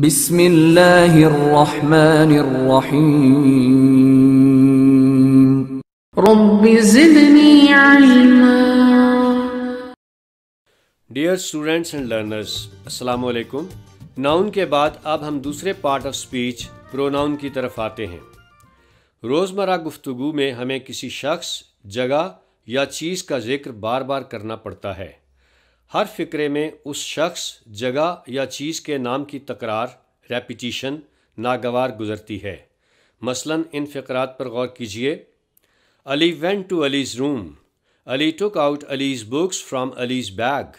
बिस्मिल्लाहिर्रहमानिर्रहीम dear students and learners अस्सलाम वालेकुम नाउन के बाद अब हम दूसरे पार्ट ऑफ स्पीच प्रोनाउन की तरफ आते हैं रोज़मर्रा गुफ्तगू में हमें किसी शख्स जगह या चीज़ का जिक्र बार बार करना पड़ता है हर फ़िक्रे में उस शख्स जगह या चीज़ के नाम की तकरार रेपिटिशन नागवार गुजरती है मसलन इन फ़करात पर गौर कीजिए Ali went to Ali's room Ali took out Ali's books from Ali's bag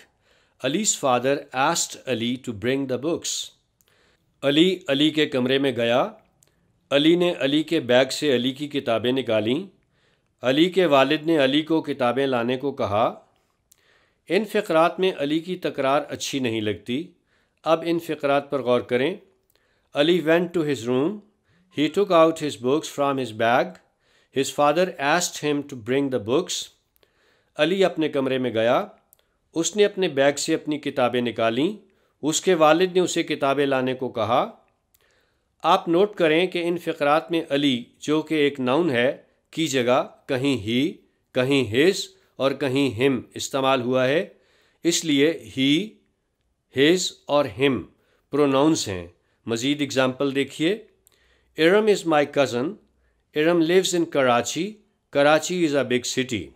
Ali's father asked Ali to bring the books Ali Ali के कमरे में गया अली ने अली के बैग से अली की किताबें निकालीं अली के वालिद ने अली को किताबें लाने को कहा इन फ़क़रात में अली की तकरार अच्छी नहीं लगती अब इन फ़क़रात पर गौर करें Ali went to his room he took out his books from his bag his father asked him to bring the books Ali अपने कमरे में गया उसने अपने बैग से अपनी किताबें निकाली उसके वालिद ने उसे किताबें लाने को कहा आप नोट करें कि इन फ़क़रात में अली जो कि एक नाउन है की जगह कहीं ही कहीं हिज और कहीं हिम इस्तेमाल हुआ है इसलिए ही हिज और हिम प्रोनाउंस हैं मज़ीद एग्ज़ाम्पल देखिए Iram is my cousin Iram lives in Karachi Karachi is a big city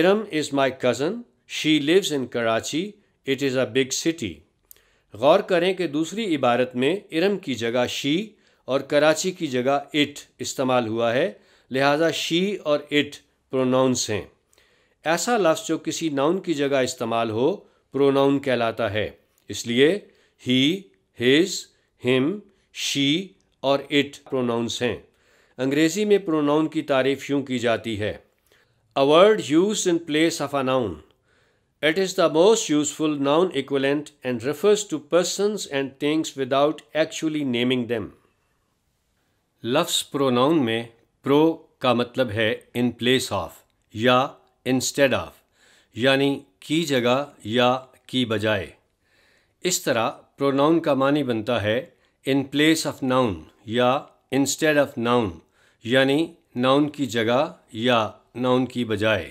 Iram is my cousin she lives in Karachi it is a big city गौर करें कि दूसरी इबारत में इरम की जगह शी और कराची की जगह इट इस्तेमाल हुआ है लिहाजा शी और इट प्रोनाउंस हैं ऐसा लफ्ज़ जो किसी नाउन की जगह इस्तेमाल हो प्रोनाउन कहलाता है इसलिए ही हिज हिम शी और इट प्रोनाउंस हैं अंग्रेज़ी में प्रोनाउन की तारीफ यूँ की जाती है a word use in place of a noun it is the most useful noun equivalent and refers to persons and things without actually naming them लफ्स प्रोनाउन में प्रो का मतलब है इन प्लेस ऑफ या इंस्टेड ऑफ यानी की जगह या की बजाय इस तरह प्रोनाउन का मानी बनता है इन प्लेस ऑफ नाउन या इंस्टेड ऑफ नाउन यानी नाउन की जगह या नाउन की बजाय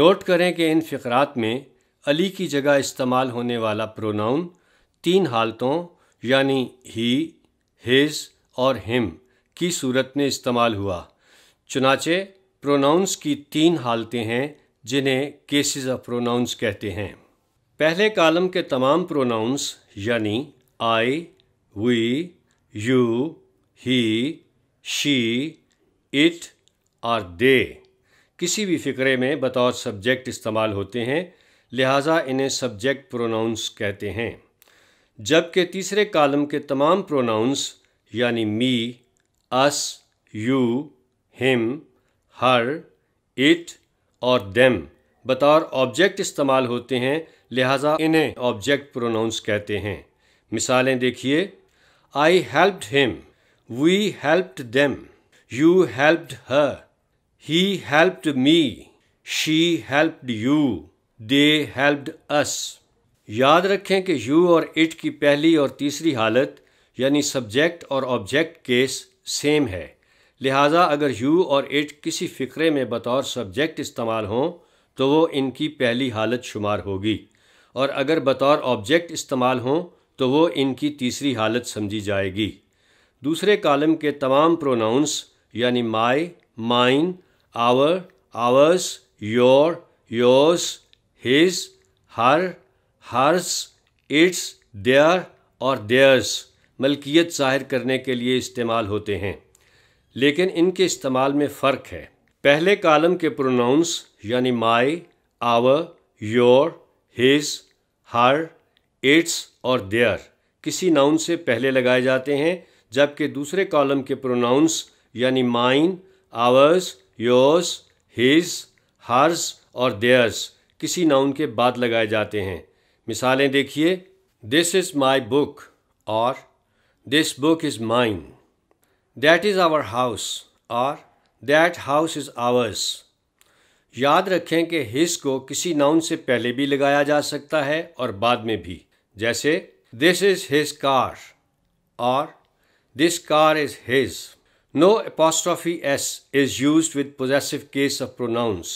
नोट करें कि इन फ़करात में अली की जगह इस्तेमाल होने वाला प्रोनाउन तीन हालतों यानी ही हिज और हिम की सूरत में इस्तेमाल हुआ चुनाचे प्रोनाउंस की तीन हालतें हैं जिन्हें केसेस ऑफ प्रोनाउंस कहते हैं पहले कॉलम के तमाम प्रोनाउंस यानी I we you he she it और दे किसी भी फिक्रे में बतौर सब्जेक्ट इस्तेमाल होते हैं लिहाजा इन्हें सब्जेक्ट प्रोनाउंस कहते हैं जबकि तीसरे कॉलम के तमाम प्रोनाउंस यानी me us you him her it और देम बतौर ऑब्जेक्ट इस्तेमाल होते हैं लिहाजा इन्हें ऑब्जेक्ट प्रोनाउंस कहते हैं मिसालें देखिए I helped him we helped them you helped her he helped me she helped you they helped us याद रखें कि यू और इट की पहली और तीसरी हालत यानी सब्जेक्ट और ऑब्जेक्ट केस सेम है लिहाजा अगर यू और इट किसी फ़िक्रे में बतौर सब्जेक्ट इस्तेमाल हों तो वो इनकी पहली हालत शुमार होगी और अगर बतौर ऑब्जेक्ट इस्तेमाल हों तो वो इनकी तीसरी हालत समझी जाएगी दूसरे कॉलम के तमाम प्रोनाउंस यानी my mine our ours your yours his her hers its their और देयर्स मलकियत जाहिर करने के लिए इस्तेमाल होते हैं लेकिन इनके इस्तेमाल में फ़र्क है पहले कॉलम के प्रोनाउंस यानी my our your his her its और देयर किसी नाउन से पहले लगाए जाते हैं जबकि दूसरे कॉलम के प्रोनाउंस यानी mine ours yours his hers और देयर्स किसी नाउन के बाद लगाए जाते हैं मिसालें देखिए दिस इज़ माई बुक और this book is mine that is our house और दैट हाउस इज़ आवर्स याद रखें कि हिज को किसी नाउन से पहले भी लगाया जा सकता है और बाद में भी जैसे दिस इज़ हिज कार और this car is his no apostrophe S is use with possessive case of pronouns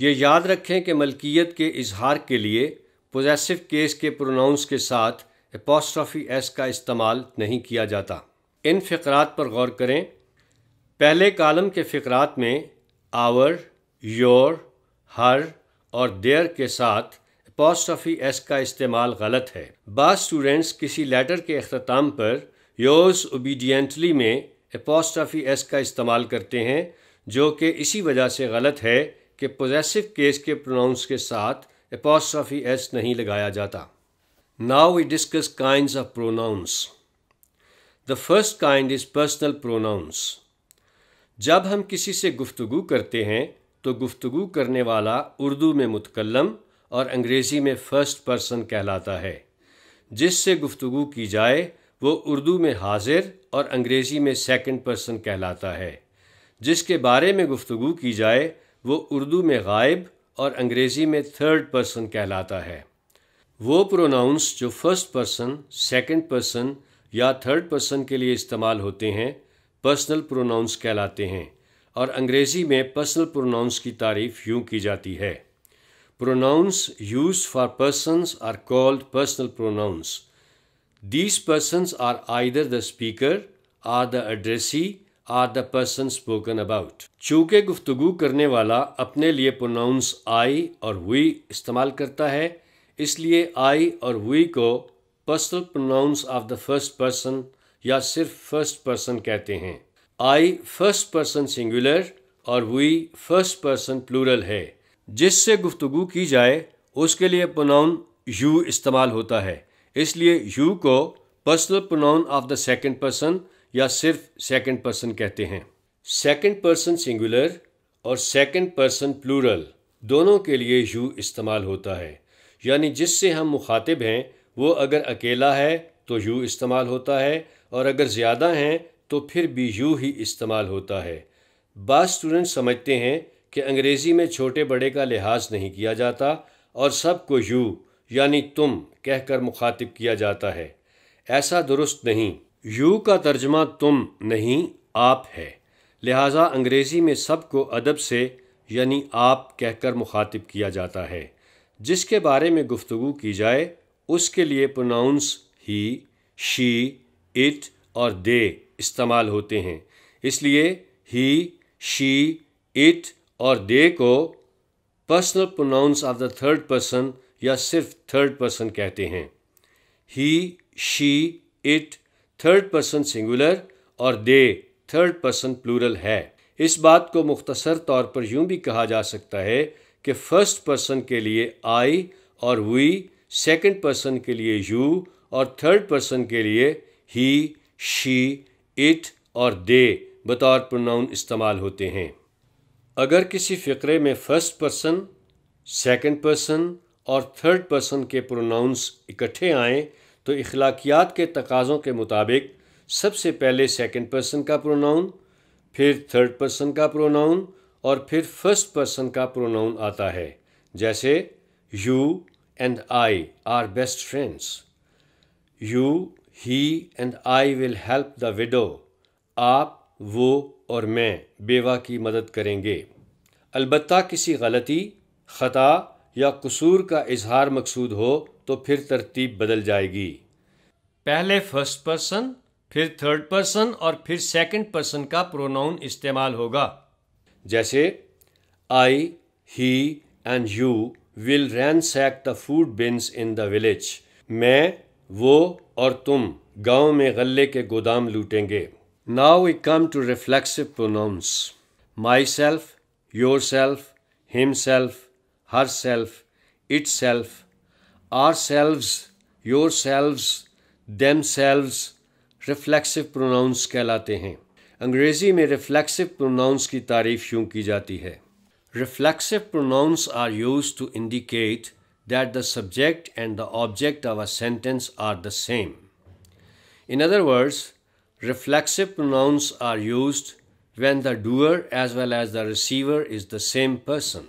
ये याद रखें कि मलकियत के इजहार के लिए पोजेसिव केस के प्रोनाउंस के साथ एपोस्ट्रॉफी एस का इस्तेमाल नहीं किया जाता इन फ़क़रात पर गौर करें पहले कालम के फ़क़रात में आवर योर हर और देयर के साथ पॉस्टफी एस का इस्तेमाल गलत है बाद स्टूडेंट्स किसी लेटर के अख्ताम पर योज ओबीडियंटली में एपोस्टाफी एस का इस्तेमाल करते हैं जो कि इसी वजह से गलत है कि पोजेसिव केस के प्रोनाउंस के साथ एपोस्टाफी एस नहीं लगाया जाता now we discuss kind of pronouns the first kind is personal pronouns जब हम किसी से गुफ्तु करते हैं तो गुफ्तु करने वाला उर्दू में मुतकलम और अंग्रेज़ी में फ़र्स्ट पर्सन कहलाता है जिससे गुफ्तु की जाए वो उर्दू में हाजिर और अंग्रेज़ी में सेकंड पर्सन कहलाता है जिसके बारे में गुफ्तु की जाए वो उर्दू में गायब और अंग्रेज़ी में थर्ड पर्सन कहलाता है वो प्रोनाउंस जो फर्स्ट पर्सन सेकंड पर्सन या थर्ड पर्सन के लिए इस्तेमाल होते हैं पर्सनल प्रोनाउंस कहलाते हैं और अंग्रेज़ी में पर्सनल प्रोनाउंस की तारीफ यूँ की जाती है pronouns use for persons are called personal pronouns these persons are either the speaker or the addressee or the person spoken about चूँकि गुफ्तु करने वाला अपने लिए प्रोनाउंस आई और वी इस्तेमाल करता है इसलिए आई और वी को personal pronouns of the first person या सिर्फ फर्स्ट पर्सन कहते हैं आई फर्स्ट पर्सन सिंगुलर और वी फर्स्ट पर्सन प्लूरल है जिससे गुफ्तगु की जाए उसके लिए प्रोनाउन यू इस्तेमाल होता है इसलिए यू को personal pronoun of the second person या सिर्फ सेकेंड पर्सन कहते हैं सेकेंड पर्सन सिंगुलर और सेकेंड पर्सन प्लूरल दोनों के लिए यू इस्तेमाल होता है यानी जिससे हम मुखातिब हैं वो अगर अकेला है तो यू इस्तेमाल होता है और अगर ज़्यादा हैं तो फिर भी यू ही इस्तेमाल होता है बाद स्टूडेंट समझते हैं कि अंग्रेज़ी में छोटे बड़े का लिहाज नहीं किया जाता और सब को यू यानी तुम कहकर मुखातिब किया जाता है ऐसा दुरुस्त नहीं यू का तर्जमा तुम नहीं आप है लिहाजा अंग्रेज़ी में सब को अदब से यानी आप कहकर मुखातिब किया जाता है जिसके बारे में गुफ्तु की जाए उसके लिए प्रोनाउंस ही शी इट और दे इस्तेमाल होते हैं इसलिए ही शी इट और दे को personal pronouns of the third person या सिर्फ थर्ड पर्सन कहते हैं he she it third person singular और दे थर्ड पर्सन प्लूरल है इस बात को मुख्तसर तौर पर यूँ भी कहा जा सकता है कि फ़र्स्ट पर्सन के लिए आई और वी सेकंड पर्सन के लिए यू और थर्ड पर्सन के लिए ही शी इट और दे बतौर प्रोनाउन इस्तेमाल होते हैं अगर किसी फ़करे में फर्स्ट पर्सन सेकंड पर्सन और थर्ड पर्सन के प्रोनाउंस इकट्ठे आएँ तो अखलाकियात के तकाज़ों के मुताबिक सबसे पहले सेकंड पर्सन का प्रोनाउन फिर थर्ड पर्सन का प्रोनाउन और फिर फर्स्ट पर्सन का प्रोनाउन आता है जैसे you and I are best friends. You, he and I will help the widow. आप वो और मैं बेवा की मदद करेंगे अलबत्ता किसी गलती ख़ता या कसूर का इजहार मकसूद हो तो फिर तरतीब बदल जाएगी पहले फर्स्ट पर्सन फिर थर्ड पर्सन और फिर सेकंड पर्सन का प्रोनाउन इस्तेमाल होगा जैसे I he and you will sack the food bins in the village मैं वो और तुम गांव में गले के गोदाम लूटेंगे now we come to reflexive pronouns myself yourself himself herself itself ourselves yourselves themselves reflexive pronouns कहलाते हैं अंग्रेज़ी में रिफ्लेक्सिव प्रोनाउंस की तारीफ यूँ की जाती है Reflexive pronouns are used to indicate that the subject and the object of a sentence are the same. In other words, reflexive pronouns are used when the doer as well as the receiver is the same person.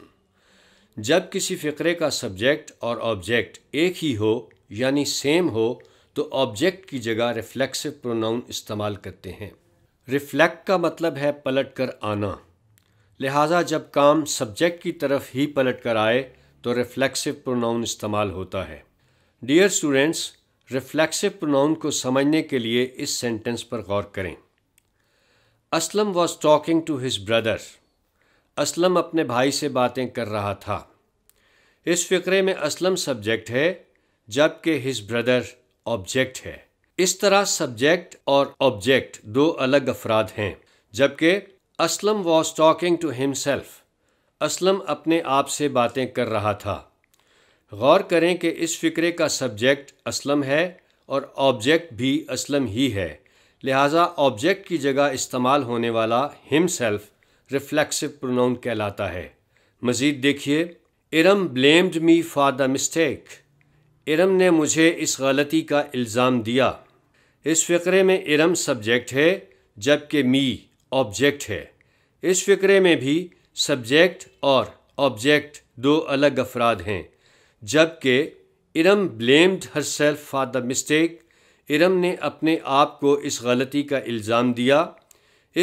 जब किसी फ़िक्रे का subject और object एक ही हो यानी same हो तो object की जगह रिफ्लेक्सिव प्रोनाउन इस्तेमाल करते हैं रिफ्लेक्ट का मतलब है पलट कर आना लिहाजा जब काम सब्जेक्ट की तरफ ही पलट कर आए तो रिफ्लेक्सिव प्रोनाउन इस्तेमाल होता है डियर स्टूडेंट्स रिफ्लेक्सिव प्रोनाउन को समझने के लिए इस सेंटेंस पर गौर करें Aslam was talking to his brother Aslam अपने भाई से बातें कर रहा था इस फ़िक्रे में असलम सब्जेक्ट है जबकि हिज ब्रदर ऑब्जेक्ट है इस तरह सब्जेक्ट और ऑब्जेक्ट दो अलग अफराद हैं जबकि Aslam was talking to himself Aslam अपने आप से बातें कर रहा था गौर करें कि इस फ़िक्रे का सब्जेक्ट असलम है और ऑब्जेक्ट भी असलम ही है लिहाजा ऑब्जेक्ट की जगह इस्तेमाल होने वाला हिमसेल्फ रिफ्लेक्सिव प्रोनाउन कहलाता है मज़ीद देखिए Iram blamed me for the mistake Iram ने मुझे इस गलती का इल्ज़ाम दिया इस फ़िक्रे में इरम सब्जेक्ट है जबकि मी ऑब्जेक्ट है इस फ़िक्रे में भी सब्जेक्ट और ऑब्जेक्ट दो अलग अफराद हैं जबकि Iram blamed herself for the mistake Iram ने अपने आप को इस गलती का इल्ज़ाम दिया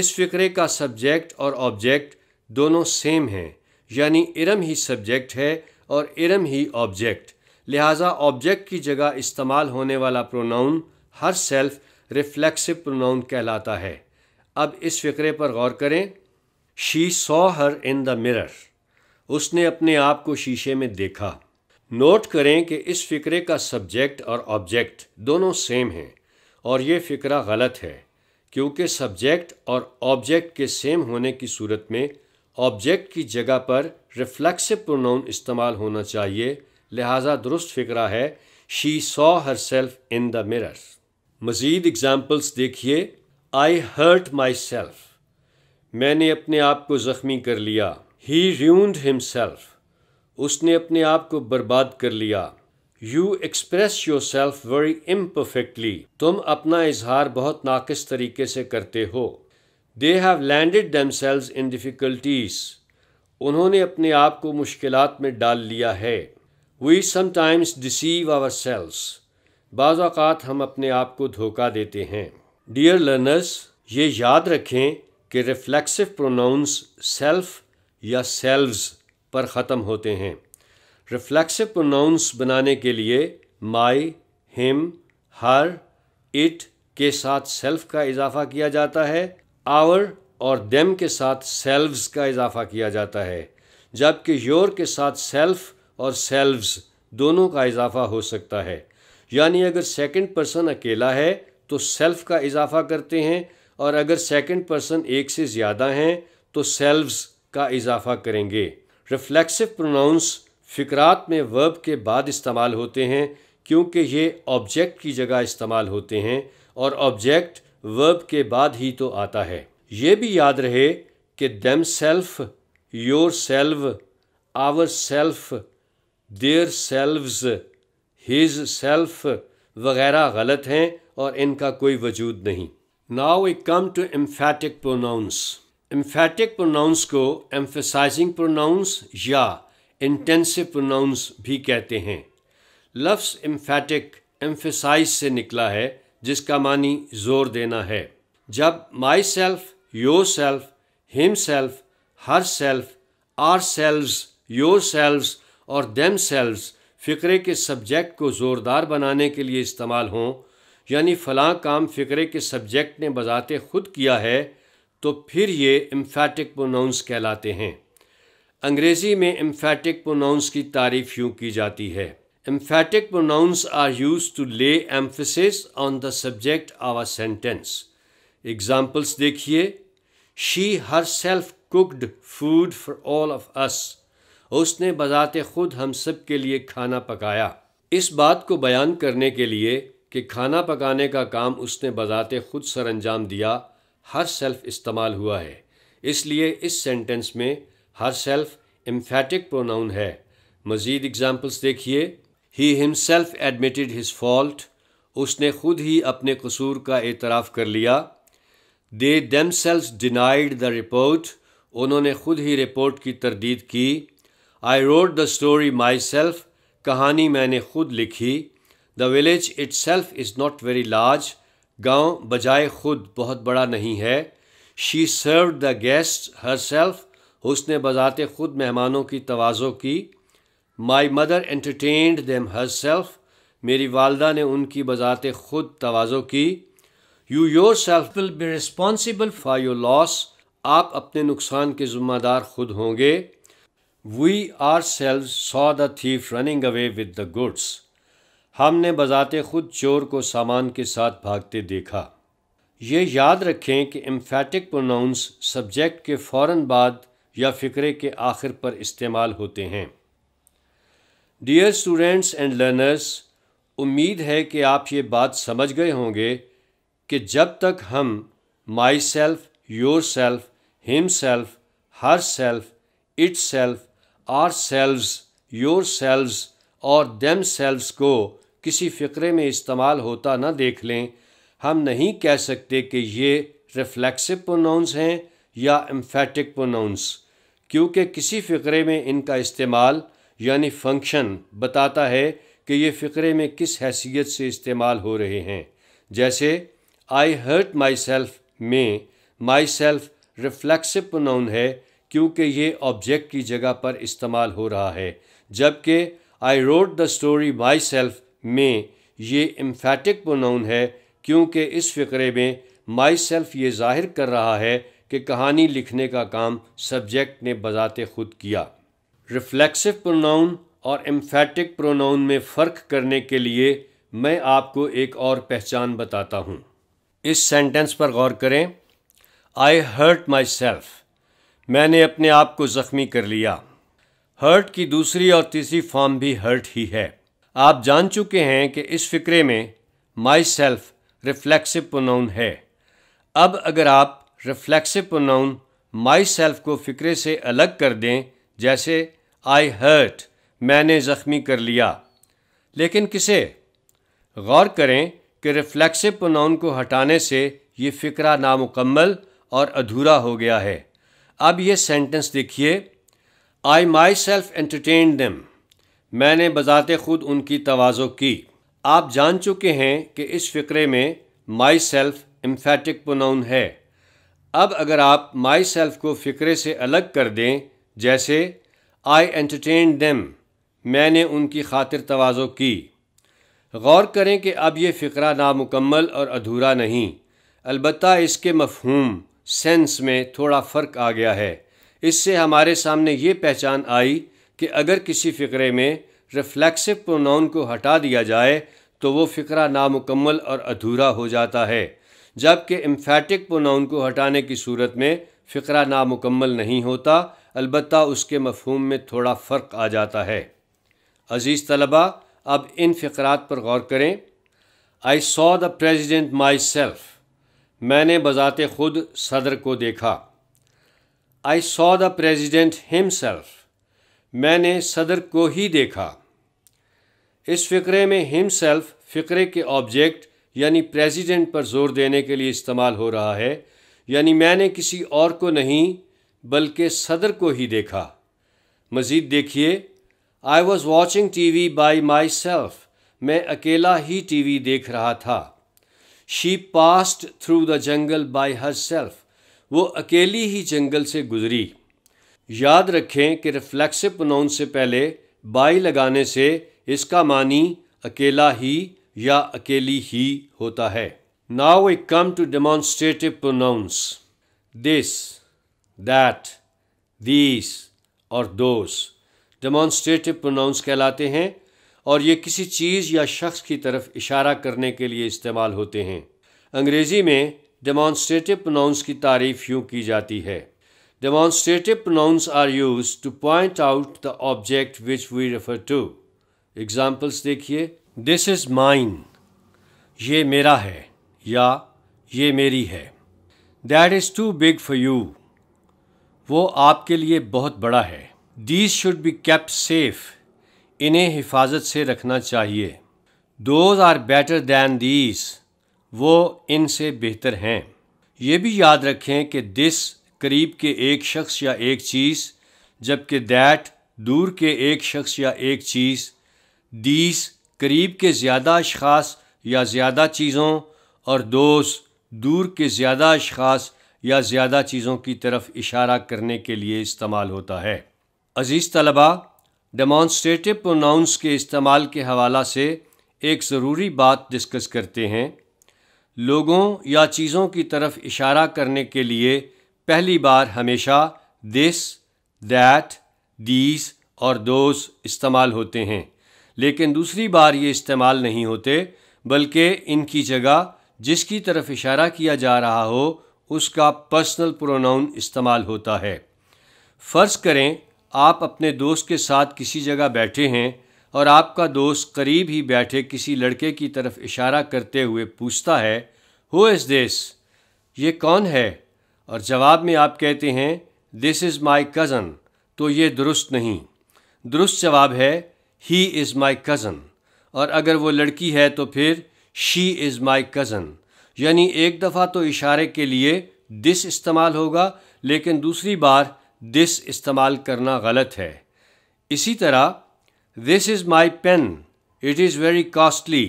इस फ़िक्रे का सब्जेक्ट और ऑब्जेक्ट दोनों सेम हैं यानी इरम ही सब्जेक्ट है और इरम ही ऑब्जेक्ट लिहाजा ऑब्जेक्ट की जगह इस्तेमाल होने वाला pronoun herself reflexive pronoun कहलाता है अब इस फ़िक्रे पर गौर करें she saw her in the mirror उसने अपने आप को शीशे में देखा नोट करें कि इस फ़िक्रे का सब्जेक्ट और ऑब्जेक्ट दोनों सेम हैं और ये फ़िक्रा गलत है क्योंकि सब्जेक्ट और ऑब्जेक्ट के सेम होने की सूरत में ऑब्जेक्ट की जगह पर रिफ्लेक्सिव प्रोनाउन इस्तेमाल होना चाहिए लिहाजा दुरुस्त फ़िक्रा है she saw herself in the mirror मज़ीद एग्ज़ाम्पल्स देखिए आई हर्ट माई सेल्फ मैंने अपने आप को ज़ख्मी कर लिया ही र्यून्ड सेल्फ उसने अपने आप को बर्बाद कर लिया you express yourself very imperfectly तुम अपना इजहार बहुत नाकस तरीके से करते हो they have landed themselves in difficulties उन्होंने अपने आप को मुश्किल में डाल लिया है we sometimes deceive ourselves बाज़ात हम अपने आप को धोखा देते हैं डियर लर्नर्स ये याद रखें कि रिफ्लेक्सिव प्रोनाउंस सेल्फ या सेल्व्स पर ख़त्म होते हैं रिफ्लेक्सिव प्रोनाउंस बनाने के लिए माई हिम हर इट के साथ सेल्फ का इजाफा किया जाता है आवर और देम के साथ सेल्व्स का इजाफा किया जाता है जबकि योर के साथ सेल्फ और सेल्व्स दोनों का इजाफा हो सकता है यानी अगर सेकंड पर्सन अकेला है तो सेल्फ का इजाफा करते हैं और अगर सेकंड पर्सन एक से ज़्यादा हैं तो सेल्व्स का इजाफा करेंगे रिफ्लेक्सिव प्रोनाउंस फिकरात में वर्ब के बाद इस्तेमाल होते हैं क्योंकि ये ऑब्जेक्ट की जगह इस्तेमाल होते हैं और ऑब्जेक्ट वर्ब के बाद ही तो आता है ये भी याद रहे कि themself yourself ourself theirselves hisself वगैरह गलत हैं और इनका कोई वजूद नहीं now a come to emphatic pronouns emphatic pronouns को एम्फेसाइजिंग प्रोनाउंस या इंटेंसिव प्रोनाउंस भी कहते हैं लफ्स एम्फेटिक एम्फेसाइज से निकला है जिसका मानी जोर देना है जब myself yourself himself herself ourselves yourselves और देम सेल्व्स फ़िक्रे के सब्जेक्ट को ज़ोरदार बनाने के लिए इस्तेमाल हों यानी फ़लाँ काम फ़िक्रे के सब्जेक्ट ने बजाते ख़ुद किया है तो फिर ये एम्फैटिक प्रोनाउंस कहलाते हैं अंग्रेज़ी में एम्फैटिक प्रोनाउंस की तारीफ यूँ की जाती है emphatic pronouns are use to lay emphasis on the subject our sentence examples देखिए she herself cooked food for all of us उसने बजाते खुद हम सब के लिए खाना पकाया इस बात को बयान करने के लिए कि खाना पकाने का काम उसने बजाते खुद सर अंजाम दिया हर सेल्फ इस्तेमाल हुआ है इसलिए इस सेंटेंस में हर सेल्फ एम्फेटिक प्रोनाउन है मज़ीद एग्ज़ाम्पल्स देखिए he himself admitted his fault उसने खुद ही अपने कसूर का एतराफ़ कर लिया दे them self denied the report उन्होंने खुद ही रिपोर्ट की तरदीद की I wrote the story myself कहानी मैंने खुद लिखी the village itself is not very large गाँव बजाय खुद बहुत बड़ा नहीं है she serve the guest herself उसने बजाते खुद मेहमानों की तोज़ो की my mother entertained them herself मेरी वालदा ने उनकी बजात खुद तोज़ो की you yourself will be responsible for your loss आप अपने नुकसान के ज़ुमेदार खुद होंगे we ourselves saw the thief running away with the goods हमने बजाते खुद चोर को सामान के साथ भागते देखा ये याद रखें कि एम्फैटिक प्रोनाउंस सब्जेक्ट के फ़ौर बाद या फ़िक्रे के आखिर पर इस्तेमाल होते हैं डियर स्टूडेंट्स एंड लर्नर्स उम्मीद है कि आप ये बात समझ गए होंगे कि जब तक हम myself yourself himself herself itself ourselves yourselves और देम सेल्व्स को किसी फ़करे में इस्तेमाल होता ना देख लें हम नहीं कह सकते कि ये रिफ्लेक्सिव प्रोनाउंस हैं या एम्फेटिक प्रोनाउंस क्योंकि किसी फ़िक्रे में इनका इस्तेमाल यानी फंक्शन बताता है कि ये फ़िक्रे में किस हैसियत से इस्तेमाल हो रहे हैं जैसे आई हर्ट माई सेल्फ में माई सेल्फ रिफ्लेक्सिव प्रोनाउन है क्योंकि ये ऑब्जेक्ट की जगह पर इस्तेमाल हो रहा है जबकि I wrote the story myself में ये इम्फैटिक प्रोनाउन है क्योंकि इस फ़िक्रे में माई सेल्फ ये जाहिर कर रहा है कि कहानी लिखने का काम सब्जेक्ट ने बजाते खुद किया रिफ्लेक्सिव प्रोनाउन और एम्फैटिक प्रोनाउन में फ़र्क करने के लिए मैं आपको एक और पहचान बताता हूँ इस सेंटेंस पर गौर करें आई हर्ट माई सेल्फ मैंने अपने आप को ज़ख्मी कर लिया हर्ट की दूसरी और तीसरी फॉर्म भी हर्ट ही है आप जान चुके हैं कि इस फिक्रे में माई सेल्फ रिफ्लेक्सिव प्रोनाउन है अब अगर आप रिफ्लेक्सिव प्रोनाउन माई सेल्फ को फिक्रे से अलग कर दें जैसे आई हर्ट मैंने ज़ख्मी कर लिया लेकिन किसे गौर करें कि रिफ्लेक्सिव प्रोनाउन को हटाने से ये फ़िक्रा नामुकम्मल और अधूरा हो गया है अब ये सेंटेंस देखिए आई माई सेल्फ एंटरटेन दम मैंने बज़ात ख़ुद उनकी तोज़ो की आप जान चुके हैं कि इस फ़िक्रे में माई सेल्फ़ इम्फेटिक पुनौन है अब अगर आप माई सेल्फ़ को फ़िक्रे से अलग कर दें जैसे आई एंटरटेन दैम मैंने उनकी खातिर तोज़ो की गौर करें कि अब ये फ़िक्रा नामुकम्मल और अधूरा नहीं अलबत् इसके मफहूम सेंस में थोड़ा फ़र्क आ गया है इससे हमारे सामने ये पहचान आई कि अगर किसी फ़िक्रे में रिफ्लेक्सिव प्रोनाउन को हटा दिया जाए तो वो फ़िक्रा नामुकम्मल और अधूरा हो जाता है जबकि इम्फेटिक प्रोनाउन को हटाने की सूरत में फ़िक्रा नामुकम्मल नहीं होता अलबत् उसके मफहम में थोड़ा फ़र्क आ जाता है अज़ीज़ तलबा अब इन फ़िक्रात पर गौर करें I saw the president myself मैंने बज़ात ख़ुद सदर को देखा I saw the president himself मैंने सदर को ही देखा इस फ़िक्रे में हिम सेल्फ़ फ़िक्रे के ऑब्जेक्ट यानी प्रेसिडेंट पर जोर देने के लिए इस्तेमाल हो रहा है यानी मैंने किसी और को नहीं बल्कि सदर को ही देखा मज़ीद देखिए I was watching T V by myself मैं अकेला ही टी वी देख रहा था she passed through the jungle by herself वो अकेली ही जंगल से गुजरी याद रखें कि रिफ्लेक्सिव प्रोनाउन से पहले बाई लगाने से इसका मानी अकेला ही या अकेली ही होता है now we come to demonstrative pronouns this that these और दोस डेमॉन्स्ट्रेटिव प्रोनाउंस कहलाते हैं और ये किसी चीज़ या शख्स की तरफ इशारा करने के लिए इस्तेमाल होते हैं अंग्रेज़ी में डेमॉन्स्ट्रेटिव प्रोनाउंस की तारीफ यूँ की जाती है Demonstrative pronouns are used to point out the object which we refer to. Examples देखिए दिस इज माइन ये मेरा है या ये मेरी है that is too big for you वो आपके लिए बहुत बड़ा है these should be kept safe इन्हें हिफाजत से रखना चाहिए those are better than these वो इनसे बेहतर हैं ये भी याद रखें कि दिस करीब के एक शख्स या एक चीज़ जबकि दैट दूर के एक शख्स या एक चीज़ दीस करीब के ज़्यादा अशास या ज़्यादा चीज़ों और दोस्त दूर के ज़्यादा अशास या ज़्यादा चीज़ों की तरफ इशारा करने के लिए इस्तेमाल होता है अज़ीज़ तलबा डेमॉन्स्ट्रेटिव प्रोनाउंस के इस्तेमाल के हवाला से एक ज़रूरी बात डिस्कस करते हैं लोगों या चीज़ों की तरफ इशारा करने के लिए पहली बार हमेशा दिस दैट दीज और दोज इस्तेमाल होते हैं लेकिन दूसरी बार ये इस्तेमाल नहीं होते बल्कि इनकी जगह जिसकी तरफ इशारा किया जा रहा हो उसका पर्सनल प्रोनाउन इस्तेमाल होता है फ़र्ज़ करें आप अपने दोस्त के साथ किसी जगह बैठे हैं और आपका दोस्त करीब ही बैठे किसी लड़के की तरफ इशारा करते हुए पूछता है हु इज़ दिस ये कौन है और जवाब में आप कहते हैं दिस इज़ माई कज़न तो ये दुरुस्त नहीं दुरुस्त जवाब है ही इज़ माई कज़न और अगर वो लड़की है तो फिर शी इज़ माई कज़न यानी एक दफ़ा तो इशारे के लिए दिस इस्तेमाल होगा लेकिन दूसरी बार दिस इस्तेमाल करना गलत है इसी तरह this is my pen it is very costly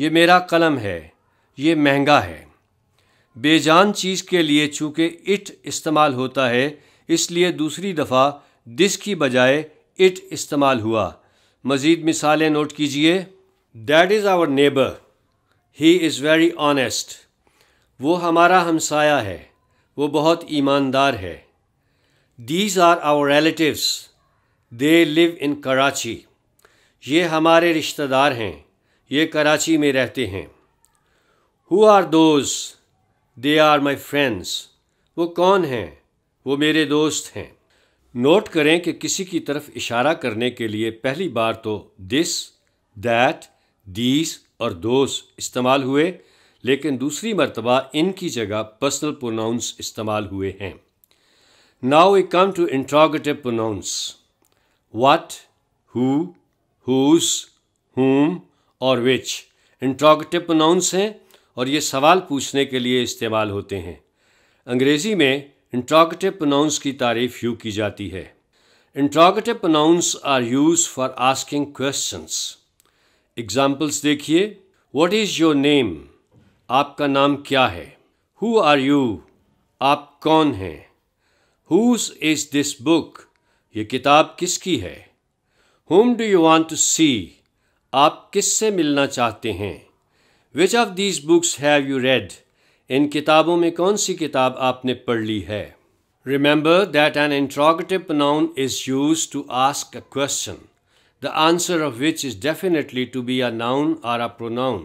ये मेरा कलम है ये महंगा है बेजान चीज़ के लिए चूँकि इट इस्तेमाल होता है इसलिए दूसरी दफ़ा दिस की बजाय इट इस्तेमाल हुआ मज़ीद मिसालें नोट कीजिए that is our neighbour he is very honest वो हमारा हमसाया है वो बहुत ईमानदार है these are our relatives they live in Karachi ये हमारे रिश्तेदार हैं ये कराची में रहते हैं who are those they are my friends वो कौन हैं वो मेरे दोस्त हैं नोट करें कि किसी की तरफ इशारा करने के लिए पहली बार तो दिस दैट दीस और दोस्त इस्तेमाल हुए लेकिन दूसरी मरतबा इनकी जगह पर्सनल प्रोनाउंस इस्तेमाल हुए हैं now we come to interrogative pronouns what whom और विच इंट्रोगेटिव प्रोनाउंस हैं और ये सवाल पूछने के लिए इस्तेमाल होते हैं अंग्रेज़ी में इंट्रागेटिव प्रोनाउंस की तारीफ यूँ की जाती है interrogative pronouns are use for asking questions examples देखिए व्हाट इज़ योर नेम आपका नाम क्या है हु आर यू आप कौन हैं हुज इज़ दिस बुक ये किताब किसकी है whom do you want to see आप किससे मिलना चाहते हैं which of these books have you read इन किताबों में कौन सी किताब आपने पढ़ ली है remember that an interrogative noun is use to ask a question the answer of which is definitely to be a noun or a pronoun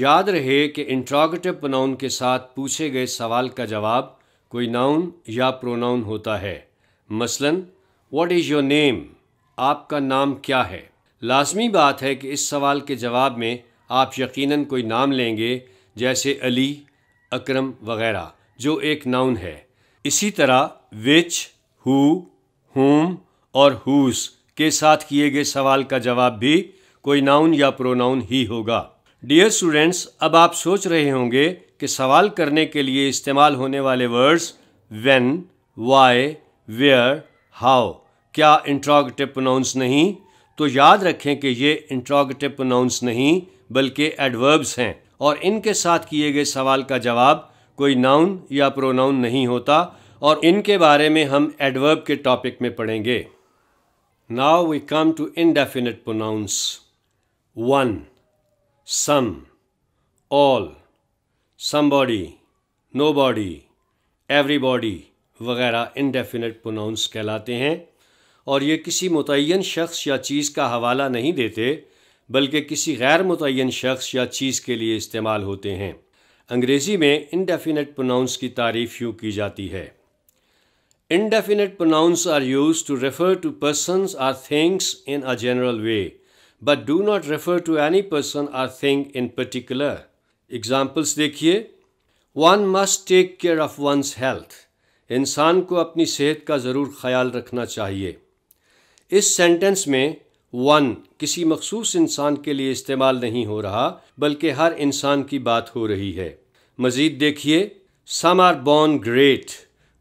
याद रहे कि इंट्रोगेटिव प्रोनाउन के साथ पूछे गए सवाल का जवाब कोई नाउन या प्रोनाउन होता है मसलन वॉट इज़ योर नेम आपका नाम क्या है लाजमी बात है कि इस सवाल के जवाब में आप यकीनन कोई नाम लेंगे जैसे अली अकरम वगैरह जो एक नाउन है इसी तरह विच हु हुम और हुस के साथ किए गए सवाल का जवाब भी कोई नाउन या प्रोनाउन ही होगा डियर स्टूडेंट्स अब आप सोच रहे होंगे कि सवाल करने के लिए इस्तेमाल होने वाले words when why where how क्या इंट्रोगेटिव प्रोनाउंस नहीं तो याद रखें कि ये इंट्रोगेटिव प्रोनाउंस नहीं बल्कि एडवर्ब्स हैं और इनके साथ किए गए सवाल का जवाब कोई नाउन या प्रोनाउन नहीं होता और इनके बारे में हम एडवर्ब के टॉपिक में पढ़ेंगे now we come to indefinite pronouns one some all body nobody everybody वगैरह इनडेफिनेट प्रोनाउंस कहलाते हैं और ये किसी मुतन शख्स या चीज़ का हवाला नहीं देते बल्कि किसी गैर मुतन शख्स या चीज़ के लिए इस्तेमाल होते हैं अंग्रेज़ी में इनडेफिनेट प्रोनाउंस की तारीफ यूँ की जाती है indefinite pronouns are use to refer to persons or things in a general way but do not refer to any person or thing in particular examples देखिए one must take care of one's health इंसान को अपनी सेहत का ज़रूर ख्याल रखना चाहिए इस सेंटेंस में वन किसी मखसूस इंसान के लिए इस्तेमाल नहीं हो रहा बल्कि हर इंसान की बात हो रही है मज़ीद देखिए सम आर बॉर्न ग्रेट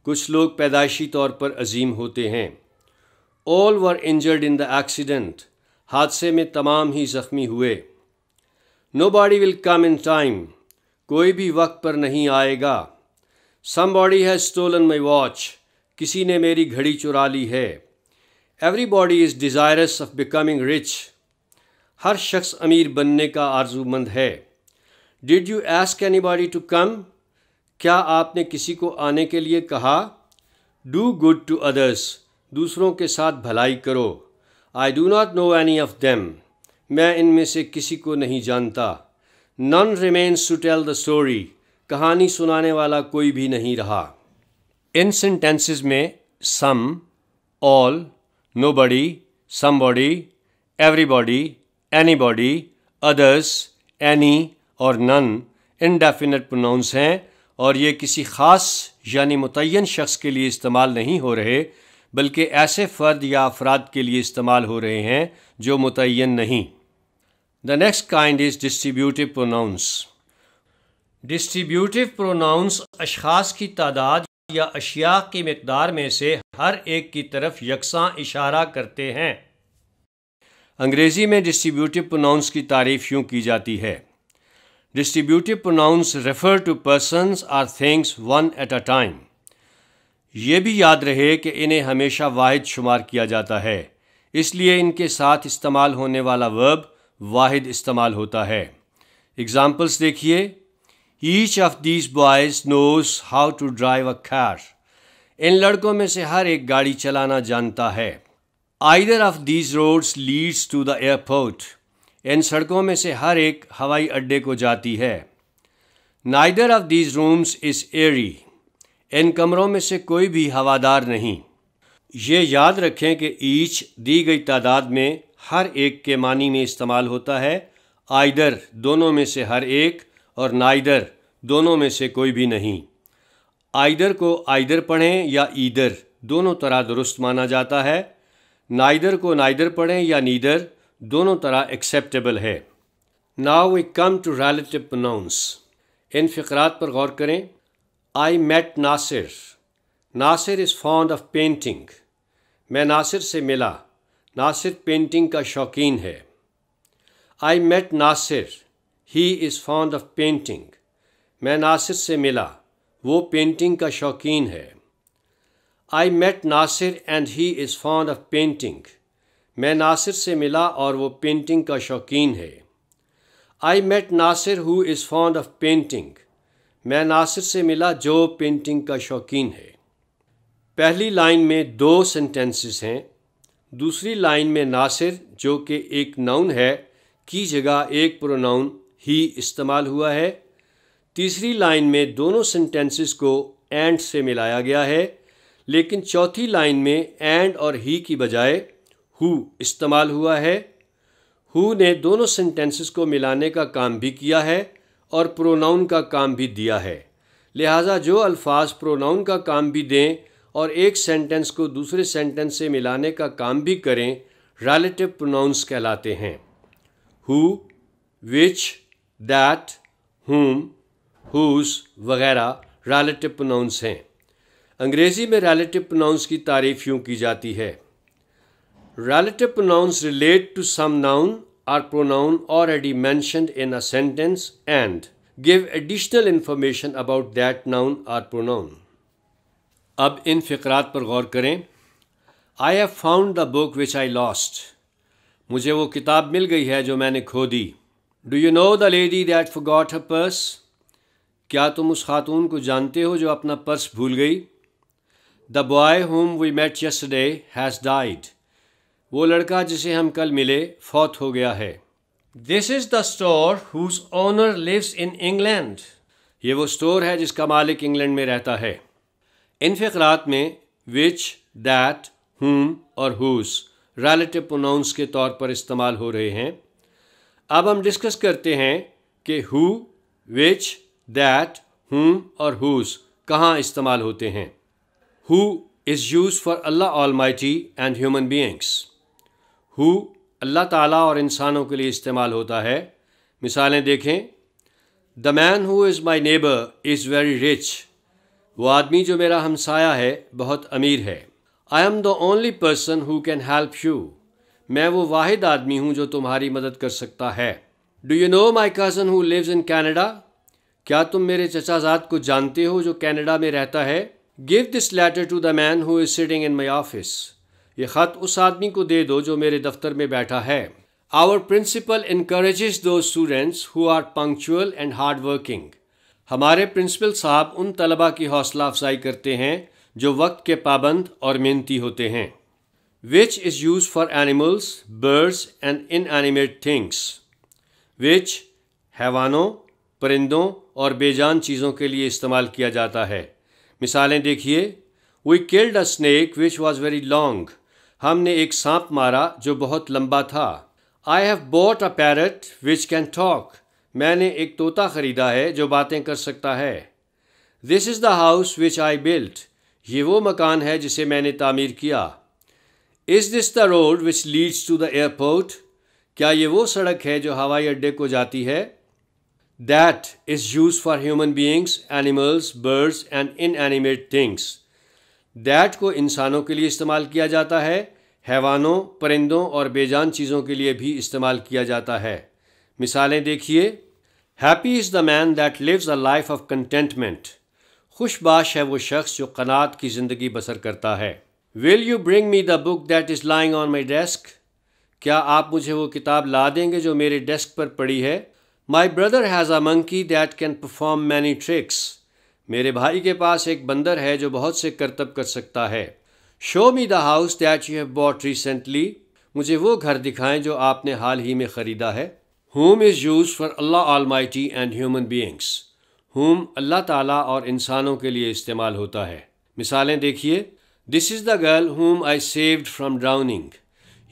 कुछ लोग पैदाइशी तौर पर अजीम होते हैं all were injured in the accident हादसे में तमाम ही ज़ख्मी हुए nobody will come in time कोई भी वक्त पर नहीं आएगा somebody has stolen my watch किसी ने मेरी घड़ी चुरा ली है everybody is desirous of becoming rich हर शख्स अमीर बनने का आर्जूमंद है did you ask anybody to come क्या आपने किसी को आने के लिए कहा डू गुड टू अदर्स दूसरों के साथ भलाई करो I do not know any of them मैं इनमें से किसी को नहीं जानता none remains to tell the story कहानी सुनाने वाला कोई भी नहीं रहा इन सेंटेंसेस में some all nobody some everybody anybody others any और नन इनडेफिनेट प्रोनाउंस हैं और ये किसी ख़ास यानी मुतन शख्स के लिए इस्तेमाल नहीं हो रहे बल्कि ऐसे फ़र्द या अफराद के लिए इस्तेमाल हो रहे हैं जो मुतन नहीं the next kind is distributive pronouns distributive pronouns अशास की तादाद या अशिया की मकदार में से हर एक की तरफ यकसा इशारा करते हैं अंग्रेज़ी में डिस्ट्रीब्यूटिव प्रोनाउंस की तारीफ यूँ की जाती है distributive pronouns refer to person or things one at a time ये भी याद रहे कि इन्हें हमेशा वाहिद शुमार किया जाता है इसलिए इनके साथ इस्तेमाल होने वाला वर्ब वाहिद इस्तेमाल होता है एग्ज़ाम्पल्स देखिए each of these boys knows how to drive a car इन लड़कों में से हर एक गाड़ी चलाना जानता है either of these roads leads to the airport इन सड़कों में से हर एक हवाई अड्डे को जाती है neither of these rooms is airy इन कमरों में से कोई भी हवादार नहीं ये याद रखें कि ईच दी गई तादाद में हर एक के मानी में इस्तेमाल होता है आइदर दोनों में से हर एक और नाइदर दोनों में से कोई भी नहीं आइदर को आइदर पढ़ें या ईदर दोनों तरह दुरुस्त माना जाता है नाइदर को नाइदर पढ़ें या नीदर दोनों तरह एक्सेप्टेबल है now we come to relative pronouns इन फ़करात पर गौर करें I met Nasir Nasir is fond of painting मैं नासिर से मिला नासिर पेंटिंग का शौकीन है I met Nasir he is fond of painting मैं नासिर से मिला वो पेंटिंग का शौकीन है I met Nasir and he is fond of painting मैं नासिर से मिला और वो पेंटिंग का शौकीन है I met Nasir who is fond of painting मैं नासिर से मिला जो पेंटिंग का शौकीन है पहली लाइन में दो सेंटेंसेस हैं दूसरी लाइन में नासिर जो कि एक नाउन है की जगह एक प्रोनाउन ही इस्तेमाल हुआ है तीसरी लाइन में दोनों सेंटेंसेस को एंड से मिलाया गया है लेकिन चौथी लाइन में एंड और ही की बजाय हु इस्तेमाल हुआ है हु ने दोनों सेंटेंसेस को मिलाने का काम भी किया है और प्रोनाउन का काम भी दिया है लिहाजा जो अल्फाज प्रोनाउन का काम भी दें और एक सेंटेंस को दूसरे सेंटेंस से मिलाने का काम भी करें रिलेटिव प्रोनाउंस कहलाते हैं who which that whom whose वगैरह रैलेटिव प्रोनाउंस हैं अंग्रेज़ी में रैलेटिव प्रोनाउंस की तारीफ यूँ की जाती है relative pronouns relate to some noun or pronoun already mentioned in a sentence and give additional information about that noun or pronoun अब इन फ़करात पर गौर करें I have found the book which I lost मुझे वो किताब मिल गई है जो मैंने खो दी do you know the lady that got a purse क्या तुम उस खातून को जानते हो जो अपना पर्स भूल गई the boy whom we met yesterday has died वो लड़का जिसे हम कल मिले फौत हो गया है this is the store whose owner lives in England ये वो स्टोर है जिसका मालिक इंग्लैंड में रहता है इन फकरात में विच दैट हुम और हुस रिलेटिव प्रोनाउंस के तौर पर इस्तेमाल हो रहे हैं अब हम डिस्कस करते हैं कि हु विच दैट हुम और हुज कहाँ इस्तेमाल होते हैं who is used for Allah almighty and human beings who Allah ताला और इंसानों के लिए इस्तेमाल होता है मिसालें देखें the man who is my neighbour is very rich वो आदमी जो मेरा हमसाया है बहुत अमीर है I am the only person who can help you मैं वो वाहिद आदमी हूँ जो तुम्हारी मदद कर सकता है do you know my cousin who lives in Canada क्या तुम मेरे चचाजाद को जानते हो जो कैनेडा में रहता है give this letter to the man who is sitting in my office ये ख़त उस आदमी को दे दो जो मेरे दफ्तर में बैठा है our principal encourages those students who are punctual and hard working हमारे प्रिंसिपल साहब उन तलबा की हौसला अफजाई करते हैं जो वक्त के पाबंद और मेहनती होते हैं which is used for animals, birds, and inanimate things, which हैवानों परिंदों और बेजान चीज़ों के लिए इस्तेमाल किया जाता है मिसालें देखिए we killed a snake which was very long हमने एक सांप मारा जो बहुत लंबा था I have bought a parrot which can talk मैंने एक तोता ख़रीदा है जो बातें कर सकता है this is the house which I built ये वो मकान है जिसे मैंने तामीर किया is this the road which leads to the airport क्या ये वो सड़क है जो हवाई अड्डे को जाती है that is used for human beings animals birds and inanimate things that को इंसानों के लिए इस्तेमाल किया जाता है हैवानों परिंदों और बेजान चीज़ों के लिए भी इस्तेमाल किया जाता है मिसालें देखिए happy is the man that lives a life of contentment खुशबाश है वो शख्स जो कनात की ज़िंदगी बसर करता है will you bring me the book that is lying on my desk क्या आप मुझे वो किताब ला देंगे जो मेरे डेस्क पर पड़ी है my brother has a monkey that can perform many tricks मेरे भाई के पास एक बंदर है जो बहुत से करतब कर सकता है show me the house that you have bought recently मुझे वो घर दिखाएं जो आपने हाल ही में ख़रीदा है whom is used for Allah almighty and human beings whom Allah ताला और इंसानों के लिए इस्तेमाल होता है मिसालें देखिए दिस इज़ द गर्ल हुम आई सेव्ड फ्राम ड्राउनिंग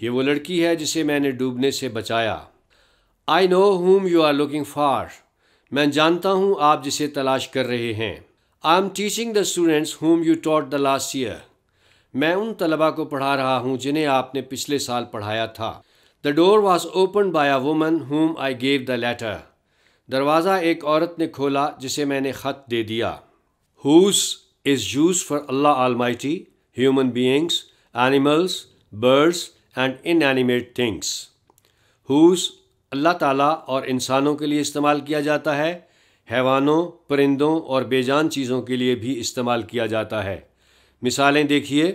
ये वो लड़की है जिसे मैंने डूबने से बचाया I know whom you are looking for मैं जानता हूँ आप जिसे तलाश कर रहे हैं I am teaching the students whom you taught the last year मैं उन तलबा को पढ़ा रहा हूँ जिन्हें आपने पिछले साल पढ़ाया था the door was open by a woman whom I gave the letter दरवाज़ा एक औरत ने खोला जिसे मैंने ख़त दे दिया whose is used for Allah almighty human beings, animals, birds and inanimate things, whose Allah ताला और इंसानों के लिए इस्तेमाल किया जाता है हैवानों परिंदों और बेजान चीज़ों के लिए भी इस्तेमाल किया जाता है मिसालें देखिए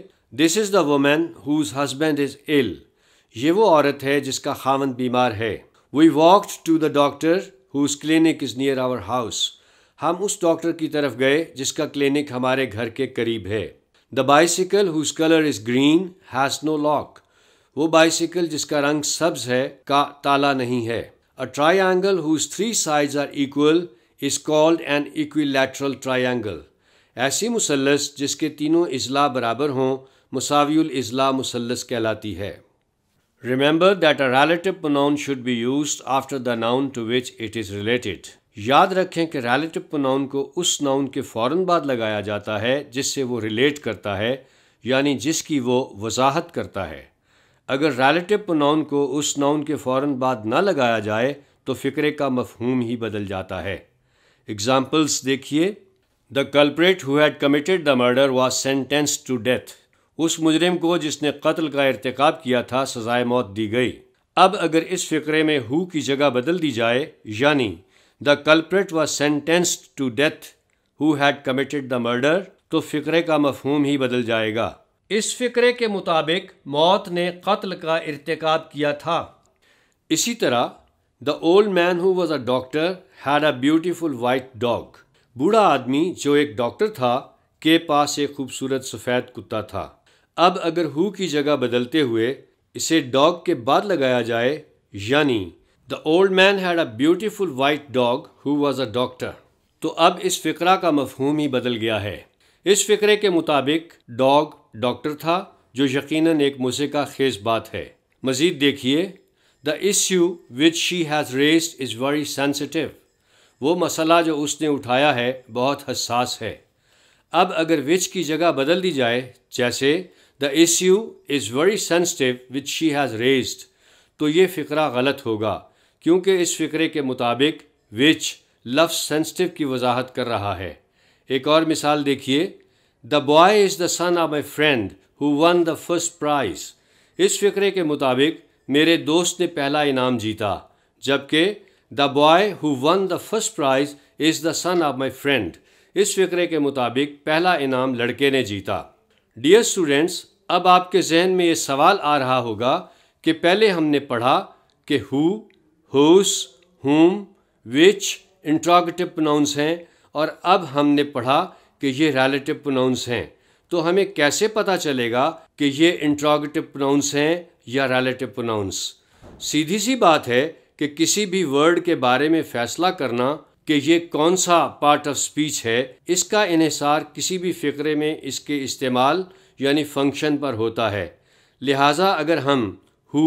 this is the woman whose husband is ill ये वो औरत है जिसका खावंद बीमार है we walked to the doctor whose clinic is near our house हम उस डॉक्टर की तरफ गए जिसका क्लिनिक हमारे घर के करीब है the bicycle whose colour is green has no lock वो बाइसिकल जिसका रंग सब्ज है का ताला नहीं है अ ट्राइंगल हुज थ्री साइज are equal is called an equilateral triangle ऐसी मुसलस जिसके तीनों अजला बराबर हों मसावियल अजला मुसलस कहलाती है remember that a relative pronoun should be used after the noun to which it is related याद रखें कि रिलेटिव प्रोनाउन को उस नाउन के फ़ौर बाद लगाया जाता है जिससे वो रिलेट करता है यानी जिसकी वो वजाहत करता है अगर रिलेटिव प्रोनाउन को उस नाउन के फ़ौर बाद ना लगाया जाए तो फ़िक्रे का मफहूम ही बदल जाता है एग्ज़ाम्पल्स देखिए the culprit who had committed the murder was sentence to death उस मुजरिम को जिसने कत्ल का irtikab किया था सजाए मौत दी गई अब अगर इस फ़िक्रे में हु की जगह बदल दी जाए यानी the culprit was sentenced to death who had committed the murder तो फ़िक्रे का मफहूम ही बदल जाएगा इस फ़िक्रे के मुताबिक मौत ने कत्ल का इरतकब किया था इसी तरह the old man who was a doctor had a beautiful white dog बूढ़ा आदमी जो एक डॉक्टर था के पास एक खूबसूरत सफ़ेद कुत्ता था अब अगर हु की जगह बदलते हुए इसे डॉग के बाद लगाया जाए यानी the old man had a beautiful white dog who was a doctor तो अब इस फ़िक्रा का मफहूम ही बदल गया है इस फ़िक्रे के मुताबिक डॉग डॉक्टर था जो यकीनन एक मुझे का खेज बात है मज़ीद देखिए the issue which she has raised is very sensitive वो मसला जो उसने उठाया है बहुत हसास है अब अगर विच की जगह बदल दी जाए जैसे the issue is very sensitive which she has raised तो ये फ़िक्रा गलत होगा क्योंकि इस फिक्रे के मुताबिक विच लफ्स सेंसिटिव की वजाहत कर रहा है एक और मिसाल देखिए the boy is the son of my friend who won the first prize इस फिक्रे के मुताबिक मेरे दोस्त ने पहला इनाम जीता जबकि the boy who won the first prize is the son of my friend इस फिक्रे के मुताबिक पहला इनाम लड़के ने जीता डियर स्टूडेंट्स अब आपके जहन में ये सवाल आ रहा होगा कि पहले हमने पढ़ा कि हु हुस हुम विच इंट्रागेटिव प्रोनाउंस हैं और अब हमने पढ़ा कि ये रिलेटिव प्रोनाउंस हैं तो हमें कैसे पता चलेगा कि ये इंट्रागेटिव प्रोनाउंस हैं या रिलेटिव प्रोनाउंस सीधी सी बात है कि किसी भी वर्ड के बारे में फैसला करना कि ये कौन सा पार्ट ऑफ स्पीच है इसका इहिसार किसी भी फ़िक्रे में इसके इस्तेमाल यानी फंक्शन पर होता है लिहाजा अगर हम हु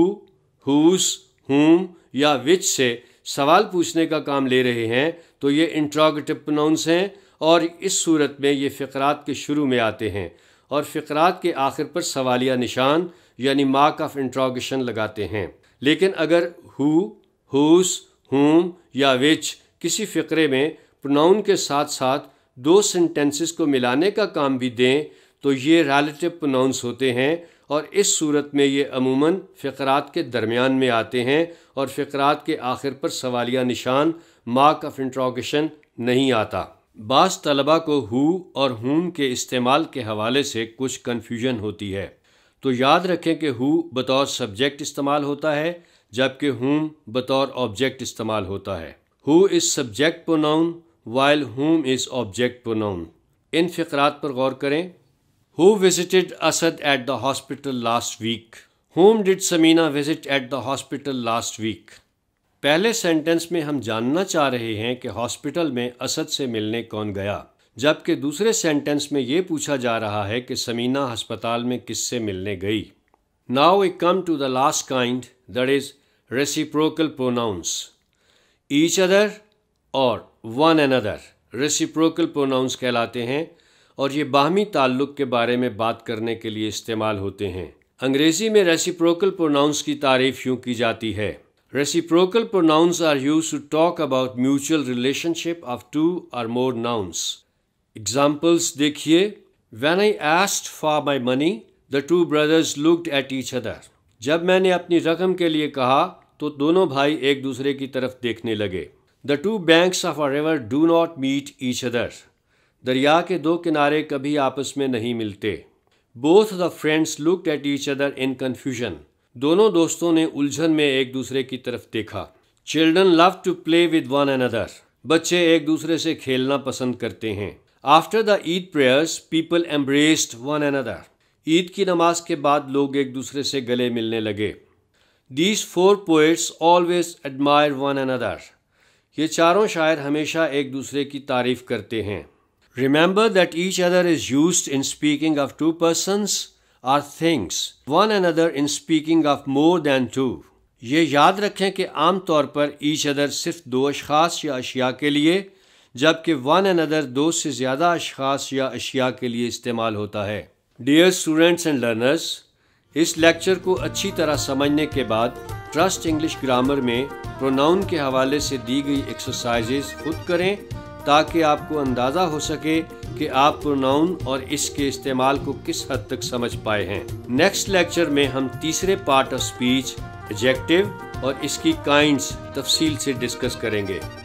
हुस हूँ या विच से सवाल पूछने का काम ले रहे हैं तो ये इंट्रागेटिव प्रोनाउंस हैं और इस सूरत में ये फ़रात के शुरू में आते हैं और फ़रात के आखिर पर सवालिया निशान यानी मार्क ऑफ इंट्रोगेशन लगाते हैं लेकिन अगर हु हुस हुम या विच किसी फ़िक्रे में प्रोनाउन के साथ साथ दो सेंटेंसेस को मिलाने का काम भी दें तो ये रिलेटिव प्रोनाउंस होते हैं और इस सूरत में ये अमूमन फ़करात के दरमियान में आते हैं और फ़करात के आखिर पर सवालिया निशान मार्क ऑफ इंट्रोगेशन नहीं आता बास तलबा को हु और हूम के इस्तेमाल के हवाले से कुछ कन्फ्यूजन होती है तो याद रखें कि हु बतौर सब्जेक्ट इस्तेमाल होता है जबकि हूम बतौर ऑब्जेक्ट इस्तेमाल होता है who is subject pronoun while whom is object pronoun इन फ़करात पर गौर करें Who visited Asad at the hospital last week? Whom did Samina visit at the hospital last week? पहले सेंटेंस में हम जानना चाह रहे हैं कि हॉस्पिटल में असद से मिलने कौन गया जबकि दूसरे सेंटेंस में ये पूछा जा रहा है कि समीना अस्पताल में किससे मिलने गई now we come to the last kind that is reciprocal pronouns each other और one another reciprocal pronouns कहलाते हैं और ये बाहमी ताल्लुक़ के बारे में बात करने के लिए इस्तेमाल होते हैं अंग्रेज़ी में रेसिप्रोकल प्रोनाउंस की तारीफ यूँ की जाती है reciprocal pronouns are use to talk about mutual relationship of two or more nouns examples देखिए when I asked for my money the two brothers looked at each other जब मैंने अपनी रकम के लिए कहा तो दोनों भाई एक दूसरे की तरफ देखने लगे the two banks of a river do not meet each other दरिया के दो किनारे कभी आपस में नहीं मिलते both the friends looked at each other in confusion दोनों दोस्तों ने उलझन में एक दूसरे की तरफ देखा children love to play with one another बच्चे एक दूसरे से खेलना पसंद करते हैं after the Eid prayers people embraced one another Eid की नमाज के बाद लोग एक दूसरे से गले मिलने लगे these four poets always admire one another ये चारों शायर हमेशा एक दूसरे की तारीफ करते हैं Remember that each other is used in speaking of two persons or things, one another in speaking of more than two. ये याद रखें कि आम तौर पर ईच अदर सिर्फ दो अशास या अशिया के लिए जबकि वन अनदर दो से ज़्यादा अशास या अशिया के लिए इस्तेमाल होता है डियर स्टूडेंट्स एंड लर्नर्स इस लेक्चर को अच्छी तरह समझने के बाद ट्रस्ट इंग्लिश ग्रामर में प्रोनाउन के हवाले से दी गई एक्सरसाइजेज खुद करें ताकि आपको अंदाज़ा हो सके कि आप प्रोनाउन और इसके इस्तेमाल को किस हद तक समझ पाए हैं नेक्स्ट लेक्चर में हम तीसरे पार्ट ऑफ स्पीच एडजेक्टिव और इसकी काइंड्स तफसील से डिस्कस करेंगे